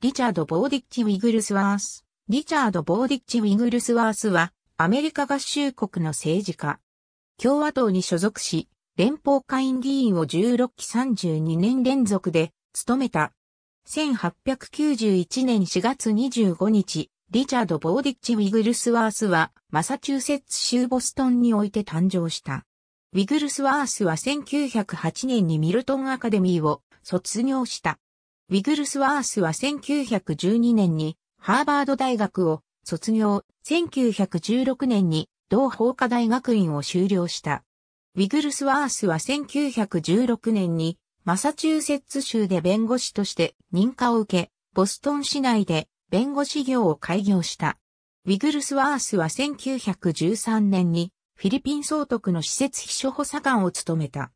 リチャード・ボーディッチ・ウィグルスワース。リチャード・ボーディッチ・ウィグルスワースは、アメリカ合衆国の政治家。共和党に所属し、連邦下院議員を16期32年連続で、務めた。1891年4月25日、リチャード・ボーディッチ・ウィグルスワースは、マサチューセッツ州ボストンにおいて誕生した。ウィグルスワースは1908年にミルトンアカデミーを卒業した。ウィグルスワースは1912年にハーバード大学を卒業、1916年に同法科大学院を修了した。ウィグルスワースは1916年にマサチューセッツ州で弁護士として認可を受け、ボストン市内で弁護士業を開業した。ウィグルスワースは1913年にフィリピン総督の施設秘書補佐官を務めた。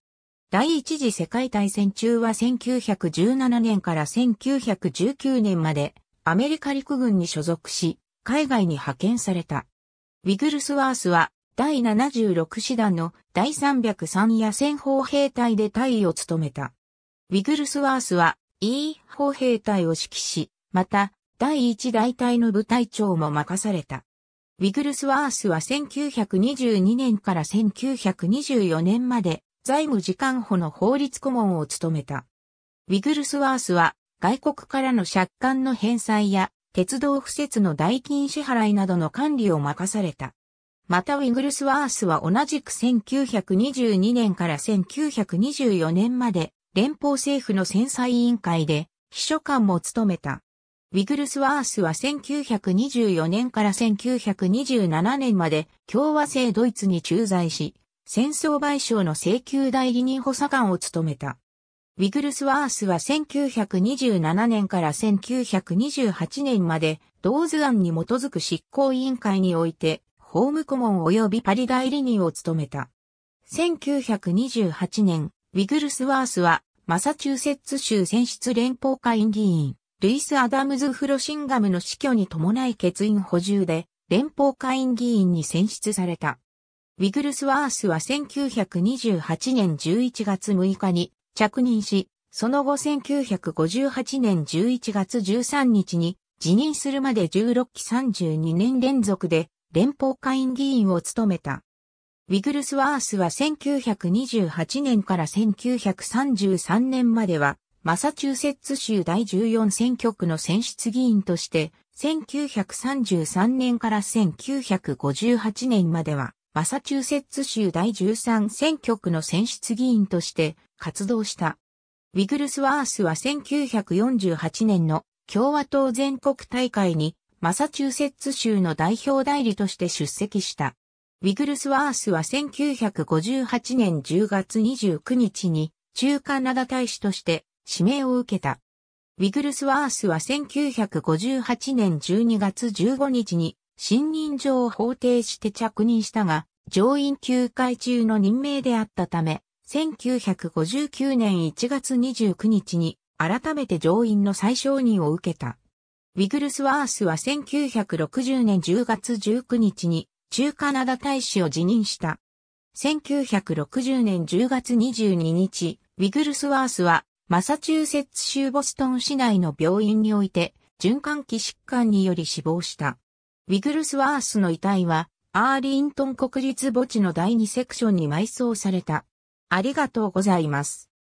第一次世界大戦中は1917年から1919年までアメリカ陸軍に所属し、海外に派遣された。ウィグルスワースは第76師団の第303野戦砲兵隊で隊位を務めた。ウィグルスワースは E 砲兵隊を指揮し、また第一大隊の部隊長も任された。ウィグルスワースは1922年から1924年まで財務次官補の法律顧問を務めた。ウィグルスワースは外国からの借款の返済や鉄道敷設の代金支払いなどの管理を任された。またウィグルスワースは同じく1922年から1924年まで連邦政府の戦災委員会で秘書官も務めた。ウィグルスワースは1924年から1927年まで共和制ドイツに駐在し、戦争賠償の請求代理人補佐官を務めた。ウィグルスワースは1927年から1928年まで、同図案に基づく執行委員会において、法務顧問及びパリ代理人を務めた。1928年、ウィグルスワースは、マサチューセッツ州選出連邦会議員、ルイス・アダムズ・フロシンガムの死去に伴い欠員補充で、連邦会議員に選出された。ウィグルスワースは1928年11月6日に着任し、その後1958年11月13日に辞任するまで16期32年連続で連邦会員議員を務めた。ウィグルスワースは1928年から1933年まではマサチューセッツ州第14選挙区の選出議員として1933年から1958年まではマサチューセッツ州第13選挙区の選出議員として活動した。ウィグルスワースは1948年の共和党全国大会にマサチューセッツ州の代表代理として出席した。ウィグルスワースは1958年10月29日に中間ナダ大使として指名を受けた。ウィグルスワースは1958年12月15日に信任状を法定して着任したが、上院休会中の任命であったため、1959年1月29日に改めて上院の再承認を受けた。ウィグルスワースは1960年10月19日に中カナダ大使を辞任した。1960年10月22日、ウィグルスワースはマサチューセッツ州ボストン市内の病院において循環器疾患により死亡した。ウィグルスワースの遺体は、アーリントン国立墓地の第2セクションに埋葬された。ありがとうございます。